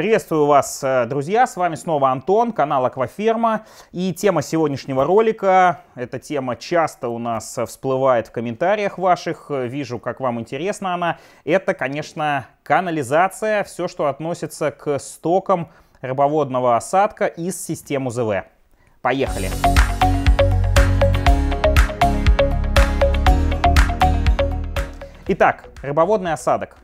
Приветствую вас, э, друзья, с вами снова Антон, канал Акваферма. И тема сегодняшнего ролика, эта тема часто у нас всплывает в комментариях ваших, вижу, как вам интересна она, это, конечно, канализация, все, что относится к стокам рыбоводного осадка из систем УЗВ. Поехали! Поехали! Итак, рыбоводный осадок.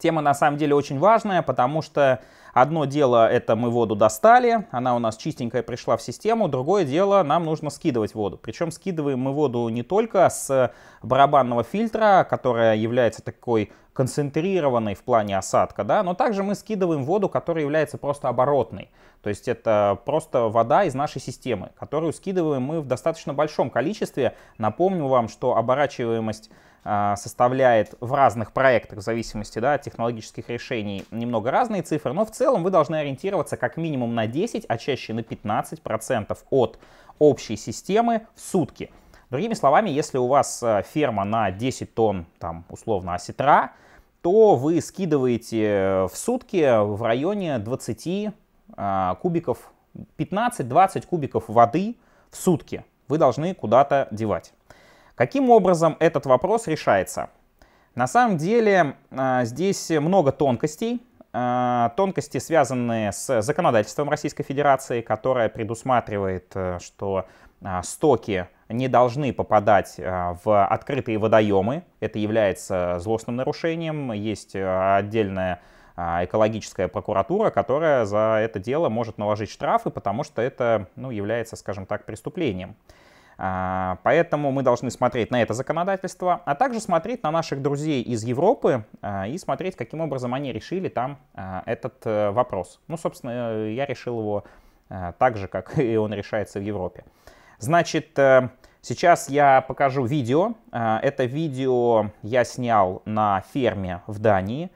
Тема на самом деле очень важная, потому что одно дело это мы воду достали, она у нас чистенькая пришла в систему, другое дело нам нужно скидывать воду. Причем скидываем мы воду не только с барабанного фильтра, которая является такой концентрированный в плане осадка, да, но также мы скидываем воду, которая является просто оборотной. То есть это просто вода из нашей системы, которую скидываем мы в достаточно большом количестве. Напомню вам, что оборачиваемость а, составляет в разных проектах, в зависимости да, от технологических решений, немного разные цифры, но в целом вы должны ориентироваться как минимум на 10, а чаще на 15% от общей системы в сутки. Другими словами, если у вас а, ферма на 10 тонн, там, условно, осетра, то вы скидываете э, в сутки в районе 20 а, кубиков, 15-20 кубиков воды в сутки вы должны куда-то девать. Каким образом этот вопрос решается? На самом деле а, здесь много тонкостей. А, тонкости связанные с законодательством Российской Федерации, которое предусматривает, э, что стоки не должны попадать э, в открытые водоемы. Это является злостным нарушением. Есть э, отдельная а, экологическая прокуратура, которая за это дело может наложить штрафы, потому что это ну, является, скажем так, преступлением. А, поэтому мы должны смотреть на это законодательство, а также смотреть на наших друзей из Европы а, и смотреть, каким образом они решили там этот э, вопрос. Ну, собственно, я решил его так же, как и он решается в Европе. Значит, э, сейчас я покажу видео. Э, это видео я снял на ферме в Дании.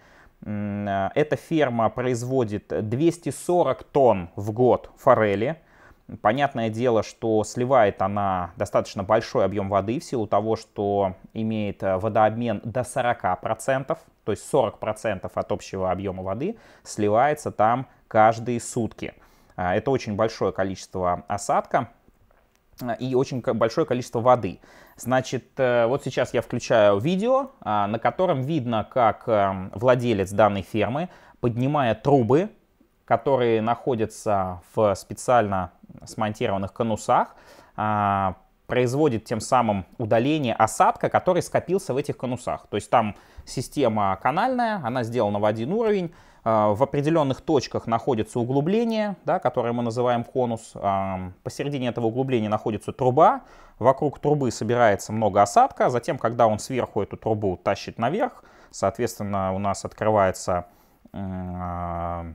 Э, эта ферма производит 240 тонн в год форели. Понятное дело, что сливает она достаточно большой объем воды в силу того, что имеет водообмен до 40%, то есть 40% от общего объема воды сливается там каждые сутки. Это очень большое количество осадка. Э, и очень большое количество воды. Значит, э, вот сейчас я включаю видео, а, на котором видно, как эм, владелец данной фермы, поднимая трубы, которые находятся в специально смонтированных конусах, а, производит тем самым удаление осадка, который скопился в этих конусах. То есть там система канальная, она сделана в один уровень, а, в определенных точках находится углубление, да, которое мы называем конус. А, посередине этого углубления находится труба. Вокруг трубы собирается много осадка. Затем, когда он сверху эту трубу тащит наверх, соответственно, у нас открывается а,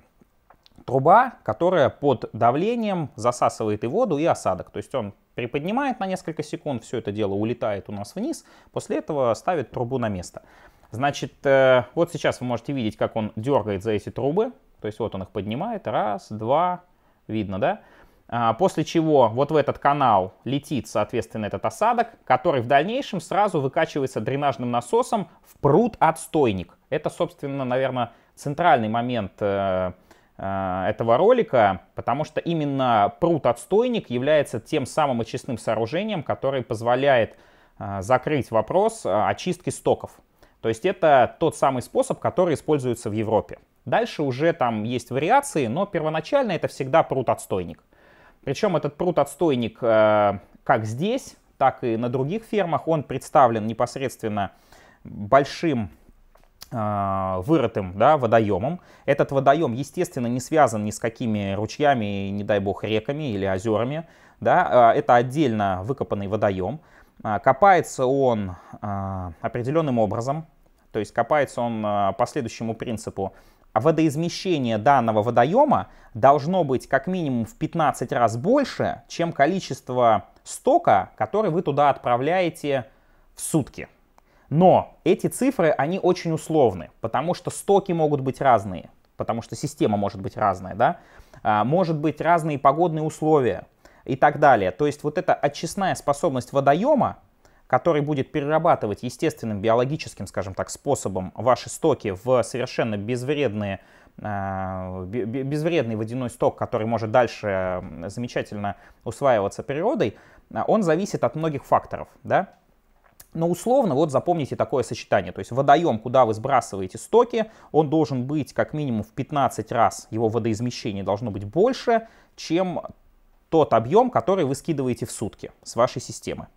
труба, которая под давлением засасывает и воду, и осадок. То есть он приподнимает на несколько секунд, все это дело улетает у нас вниз, после этого ставит трубу на место. Значит, э, вот сейчас вы можете видеть, как он дергает за эти трубы. То есть вот он их поднимает. Раз, два, видно, да? А, после чего вот в этот канал летит, соответственно, этот осадок, который в дальнейшем сразу выкачивается дренажным насосом в пруд-отстойник. Это, собственно, наверное, центральный момент э, э, этого ролика, потому что именно пруд-отстойник является тем самым очистным сооружением, которое позволяет закрыть вопрос очистки стоков. То есть это тот самый способ, который используется в Европе. Дальше уже там есть вариации, но первоначально это всегда прут-отстойник. Причем этот прут-отстойник э, как здесь, так и на других фермах, он представлен непосредственно большим э, вырытым да, водоемом. Этот водоем, естественно, не связан ни с какими ручьями, не дай бог, реками или озерами. Да? А это отдельно выкопанный водоем. А, копается он а, определенным образом, то есть копается он а, по следующему принципу. Водоизмещение данного водоема должно быть как минимум в 15 раз больше, чем количество стока, который вы туда отправляете в сутки. Но эти цифры, они очень условны, потому что стоки могут быть разные, потому что система может быть разная, да? Может быть разные погодные условия, и так далее. То есть вот эта очистная способность водоема, который будет перерабатывать естественным биологическим, скажем так, способом ваши стоки в совершенно безвредные э, безвредный водяной сток, который может дальше замечательно усваиваться природой, а, он зависит от многих факторов, да? Но условно вот запомните такое сочетание, то есть водоем, куда вы сбрасываете стоки, он должен быть как минимум в 15 раз, его водоизмещение должно быть больше, чем тот объем, который вы скидываете в сутки с вашей системы.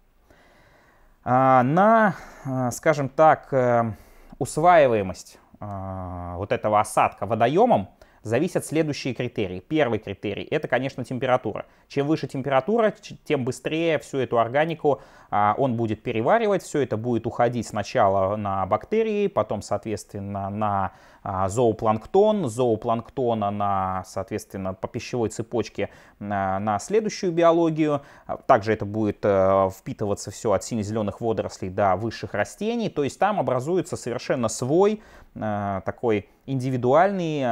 А, на, а, скажем так, э, усваиваемость а, вот этого осадка водоемом зависят следующие критерии. Первый критерий – это, конечно, температура. Чем выше температура, тем быстрее всю эту органику он будет переваривать. Все это будет уходить сначала на бактерии, потом, соответственно, на а, зоопланктон, зоопланктона на, соответственно, по пищевой цепочке а, на следующую биологию. А, также это будет э, впитываться все от сине-зеленых водорослей до высших растений, то есть там образуется совершенно свой э, такой индивидуальный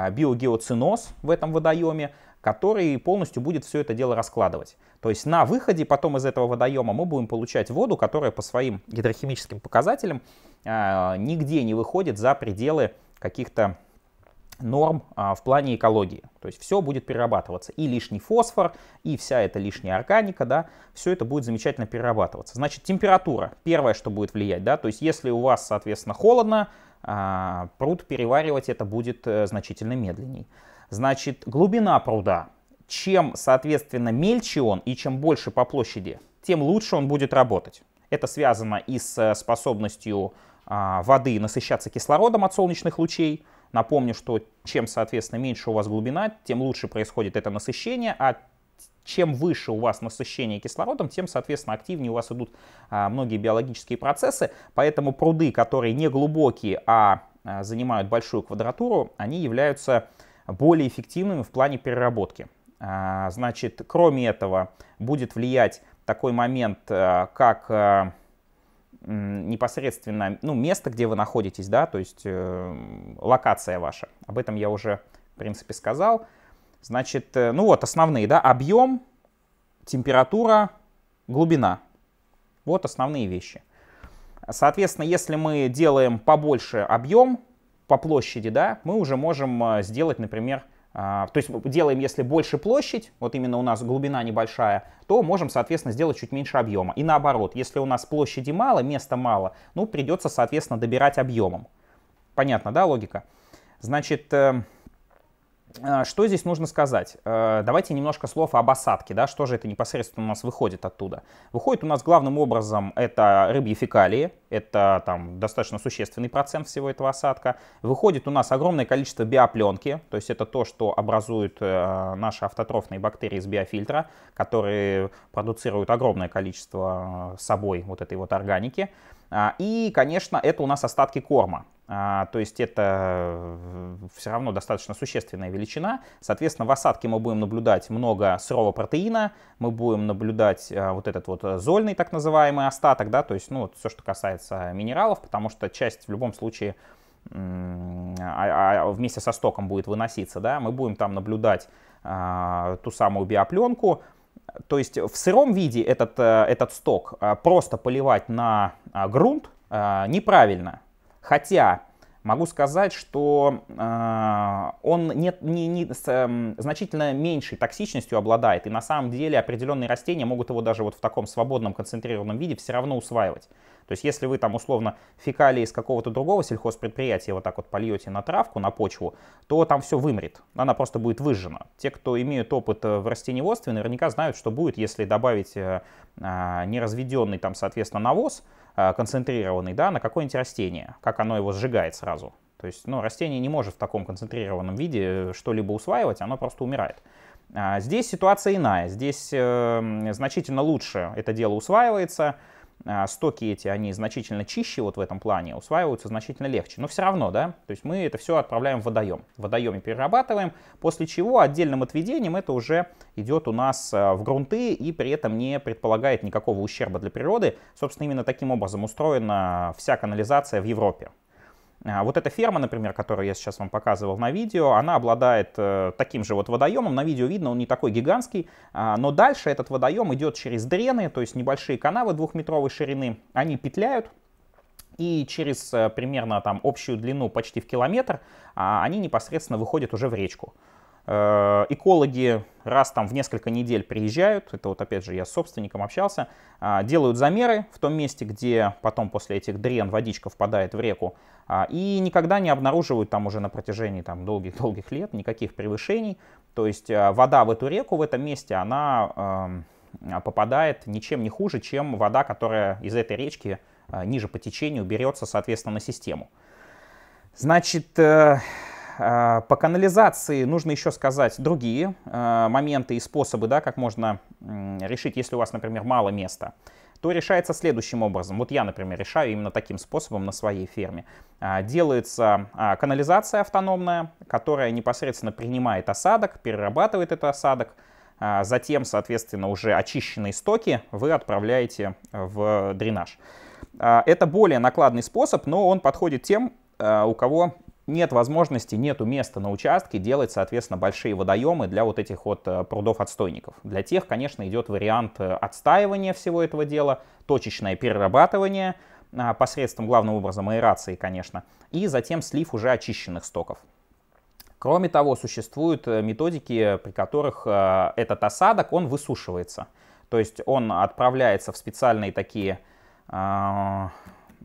э, биогеоциноз в этом водоеме, который полностью будет все это дело раскладывать. То есть на выходе потом из этого водоема мы будем получать воду, которая по своим гидрохимическим показателям э, нигде не выходит за пределы каких-то норм а, в плане экологии. То есть все будет перерабатываться. И лишний фосфор, и вся эта лишняя органика, да, все это будет замечательно перерабатываться. Значит, температура первое, что будет влиять, да, то есть если у вас, соответственно, холодно, а, пруд переваривать это будет а, значительно медленней. Значит, глубина пруда. Чем, соответственно, мельче он и чем больше по площади, тем лучше он будет работать. Это связано и с э, способностью а, воды насыщаться кислородом от солнечных лучей. Напомню, что чем, соответственно, меньше у вас глубина, тем лучше происходит это насыщение, а чем выше у вас насыщение кислородом, тем, соответственно, активнее у вас идут а, многие биологические процессы. Поэтому пруды, которые не глубокие, а, а занимают большую квадратуру, они являются более эффективными в плане переработки. А, значит, кроме этого, будет влиять такой момент, э, как э, непосредственно ну, место, где вы находитесь, да, то есть э, локация ваша. Об этом я уже, в принципе, сказал. Значит, ну вот основные, да, объем, температура, глубина. Вот основные вещи. Соответственно, если мы делаем побольше объем, по площади, да, мы уже можем э, сделать, например, а, то есть делаем, если больше площадь, вот именно у нас глубина небольшая, то можем, соответственно, сделать чуть меньше объема. И наоборот, если у нас площади мало, места мало, ну, придется, соответственно, добирать объемом. Понятно, да, логика? Значит, эм, а, что здесь нужно сказать? Э, давайте немножко слов об осадке, да, что же это непосредственно у нас выходит оттуда. Выходит у нас главным образом это рыбьи фекалии, это там достаточно существенный процент всего этого осадка. Выходит у нас огромное количество биопленки, то есть это то, что образуют э, наши автотрофные бактерии из биофильтра, которые продуцируют огромное количество э, собой вот этой вот органики. А, и, конечно, это у нас остатки корма. А, то есть это э, все равно достаточно существенная величина. Соответственно, в осадке мы будем наблюдать много сырого протеина, мы будем наблюдать э, вот этот вот э, зольный так называемый остаток, да, то есть, ну, вот все, что касается минералов, потому что часть в любом случае а, вместе со стоком будет выноситься, да, мы будем там наблюдать ту самую биопленку, то есть в сыром виде этот, э, этот сток э, просто поливать на э, грунт неправильно. Хотя могу сказать, что он не, не, не, с эм, значительно меньшей токсичностью обладает. И на самом деле определенные растения могут его даже вот в таком свободном концентрированном виде все равно усваивать. То есть если вы там условно фекалии из какого-то другого сельхозпредприятия вот так вот польете на травку, на почву, то там все вымрет, она просто будет выжжена. Те, кто имеют опыт э, в растениеводстве, наверняка знают, что будет, если добавить э, а, неразведенный там, соответственно, навоз, э, концентрированный, да, на какое-нибудь растение, как оно его сжигает сразу. То есть, ну, растение не может в таком концентрированном виде что-либо усваивать, оно просто умирает. А, здесь ситуация иная, здесь э, значительно лучше это дело усваивается, а, стоки эти, они значительно чище вот в этом плане, усваиваются значительно легче. Но все равно, да, то есть мы это все отправляем в водоем. В водоеме перерабатываем, после чего отдельным отведением это уже идет у нас а, в грунты и при этом не предполагает никакого ущерба для природы. Собственно, именно таким образом устроена вся канализация в Европе. Э, вот эта ферма, например, которую я сейчас вам показывал на видео, она обладает э, таким же вот водоемом. На видео видно, он не такой гигантский, а, но дальше этот водоем идет через дрены, то есть небольшие канавы двухметровой ширины. Они петляют, и через э, примерно там общую длину почти в километр а, они непосредственно выходят уже в речку. Э, экологи раз там в несколько недель приезжают, это вот опять же я с собственником общался, э, делают замеры в том месте, где потом после этих дрен водичка впадает в реку, э, и никогда не обнаруживают там уже на протяжении там долгих-долгих лет никаких превышений, то есть вода в эту реку в этом месте, она эм, попадает ничем не хуже, чем вода, которая из этой речки ниже по течению берется, соответственно, на систему. Значит, а, по канализации нужно еще сказать другие а, моменты и способы, да, как можно решить, если у вас, например, мало места то решается следующим образом. Вот я, например, решаю именно таким способом на своей ферме. А, делается канализация автономная, которая непосредственно принимает осадок, перерабатывает этот осадок, затем, соответственно, уже очищенные стоки вы отправляете в дренаж. Это более накладный способ, но он подходит тем, у кого нет возможности, нету места на участке делать, соответственно, большие водоемы для вот этих вот э, прудов-отстойников. Для тех, конечно, идет вариант э, отстаивания всего этого дела, точечное перерабатывание а, посредством, главным образом, аэрации, конечно, и затем слив уже очищенных стоков. Кроме того, существуют э, методики, при которых этот осадок, он высушивается. То есть он отправляется в специальные такие, а,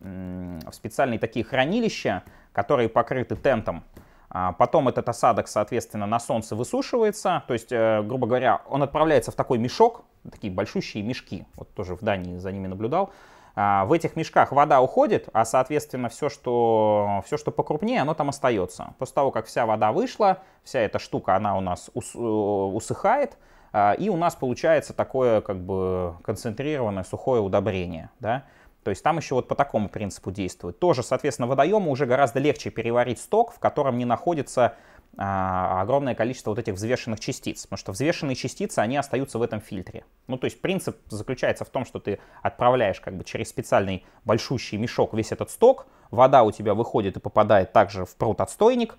в специальные такие хранилища, которые покрыты тентом. А, потом этот осадок, соответственно, на солнце высушивается, то есть, э, грубо говоря, он отправляется в такой мешок, такие большущие мешки, вот тоже в Дании за ними наблюдал. А, в этих мешках вода уходит, а, соответственно, все что, все, что покрупнее, оно там остается. После того, как вся вода вышла, вся эта штука, она у нас э, усыхает, а, и у нас получается такое как бы концентрированное сухое удобрение, да, то есть там еще вот по такому принципу действует. Тоже, соответственно, водоему уже гораздо легче переварить сток, в котором не находится а, огромное количество вот этих взвешенных частиц, потому что взвешенные частицы, они остаются в этом фильтре. Ну, то есть принцип заключается в том, что ты отправляешь как бы через специальный большущий мешок весь этот сток, вода у тебя выходит и попадает также в пруд-отстойник,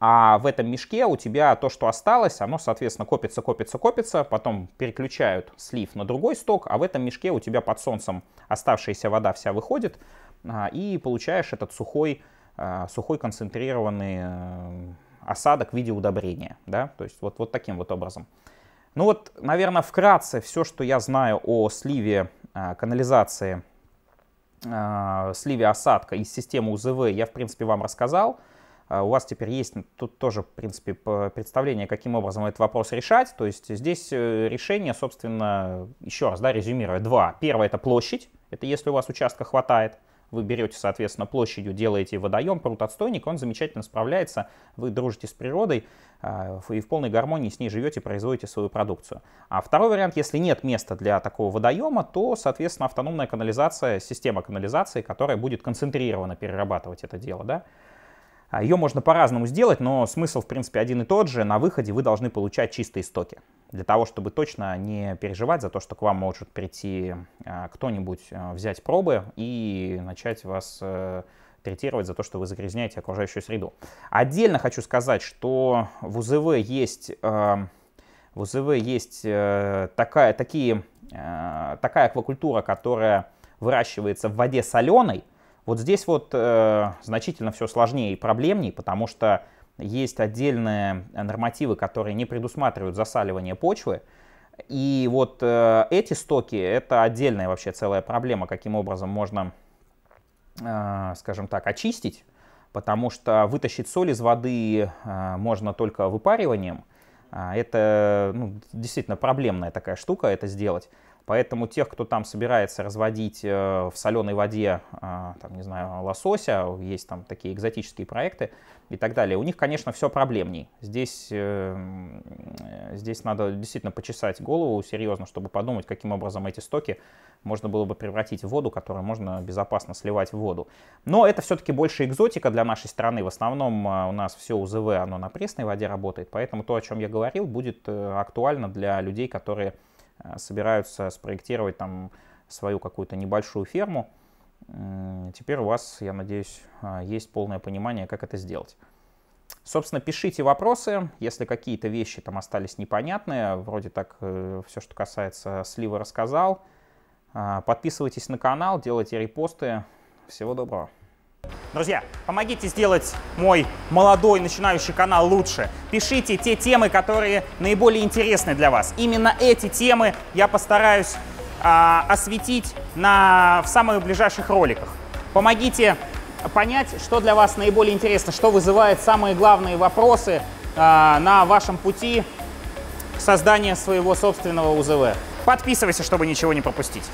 а в этом мешке у тебя то, что осталось, оно, соответственно, копится, копится, копится, потом переключают слив на другой сток, а в этом мешке у тебя под солнцем оставшаяся вода вся выходит, а, и получаешь этот сухой, а, сухой концентрированный э, осадок в виде удобрения, да, то есть вот, вот таким вот образом. Ну вот, наверное, вкратце все, что я знаю о сливе а, канализации, сливе осадка из системы УЗВ, я, в принципе, вам рассказал. А у вас теперь есть тут тоже, в принципе, представление, каким образом этот вопрос решать. То есть здесь э, решение, собственно, еще раз, да, резюмируя, два. Первое — это площадь, это если у вас участка хватает. Вы берете, соответственно, площадью, делаете водоем, пруд отстойник, он замечательно справляется, вы дружите с природой а, и в полной гармонии с ней живете, производите свою продукцию. А второй вариант, если нет места для такого водоема, то, соответственно, автономная канализация, система канализации, которая будет концентрированно перерабатывать это дело, да, а, Ее можно по-разному сделать, но смысл, в принципе, один и тот же. На выходе вы должны получать чистые стоки. Для того, чтобы точно не переживать за то, что к вам может прийти а, кто-нибудь а, взять пробы и начать вас э, третировать за то, что вы загрязняете окружающую среду. Отдельно хочу сказать, что в УЗВ есть, э, в УЗВ есть э, такая, такие, такая аквакультура, которая выращивается в воде соленой, вот здесь вот э, значительно все сложнее и проблемнее, потому что есть отдельные э, нормативы, которые не предусматривают засаливание почвы. И вот э, эти стоки — это отдельная вообще целая проблема, каким образом можно, э, скажем так, очистить, потому что вытащить соль из воды э, можно только выпариванием. А это ну, действительно проблемная такая штука, это сделать. Поэтому тех, кто там собирается разводить э, в соленой воде, э, там, не знаю, лосося, есть там такие экзотические проекты и так далее, у них, конечно, все проблемней. Здесь, э, здесь надо действительно почесать голову серьезно, чтобы подумать, каким образом эти стоки можно было бы превратить в воду, которую можно безопасно сливать в воду. Но это все-таки больше экзотика для нашей страны. В основном у нас все УЗВ, оно на пресной воде работает, поэтому то, о чем я говорил, будет актуально для людей, которые Э, собираются спроектировать там свою какую-то небольшую ферму, э, теперь у вас, я надеюсь, э, есть полное понимание, как это сделать. Собственно, пишите вопросы, если какие-то вещи там остались непонятные, вроде так все, что касается слива рассказал. Подписывайтесь на канал, делайте репосты. Всего доброго. Друзья, помогите сделать мой молодой начинающий канал лучше. Пишите те темы, которые наиболее интересны для вас. Именно эти темы я постараюсь э, осветить на, в самых ближайших роликах. Помогите понять, что для вас наиболее интересно, что вызывает самые главные вопросы э, на вашем пути создания своего собственного УЗВ. Подписывайся, чтобы ничего не пропустить.